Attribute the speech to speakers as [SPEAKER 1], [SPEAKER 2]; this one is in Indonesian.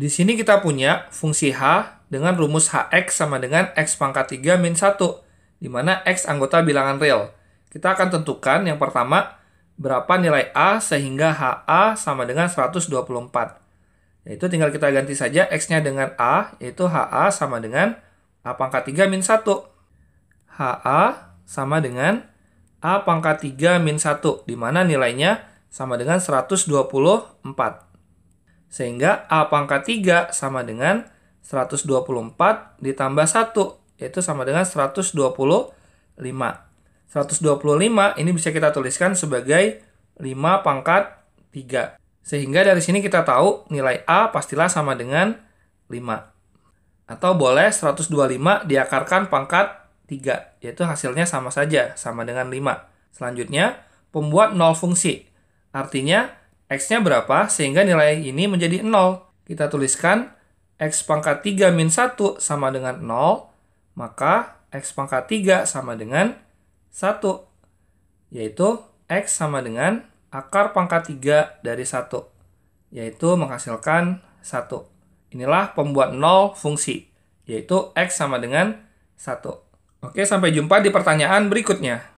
[SPEAKER 1] Di sini kita punya fungsi H dengan rumus Hx sama dengan X pangkat 3 min 1, di mana X anggota bilangan real. Kita akan tentukan yang pertama, berapa nilai A sehingga HA sama dengan 124. Yaitu tinggal kita ganti saja X-nya dengan A, yaitu HA sama dengan A pangkat 3 min 1. HA sama dengan A pangkat 3 min 1, di mana nilainya sama dengan 124. Sehingga A pangkat 3 sama dengan 124 ditambah 1, yaitu sama dengan 125. 125 ini bisa kita tuliskan sebagai 5 pangkat 3. Sehingga dari sini kita tahu nilai A pastilah sama dengan 5. Atau boleh 125 diakarkan pangkat 3, yaitu hasilnya sama saja, sama dengan 5. Selanjutnya, pembuat nol fungsi. Artinya, X-nya berapa sehingga nilai ini menjadi 0. Kita tuliskan X pangkat 3 min 1 sama dengan 0, maka X pangkat 3 sama dengan 1, yaitu X sama dengan akar pangkat 3 dari 1, yaitu menghasilkan 1. Inilah pembuat 0 fungsi, yaitu X sama dengan 1. Oke, sampai jumpa di pertanyaan berikutnya.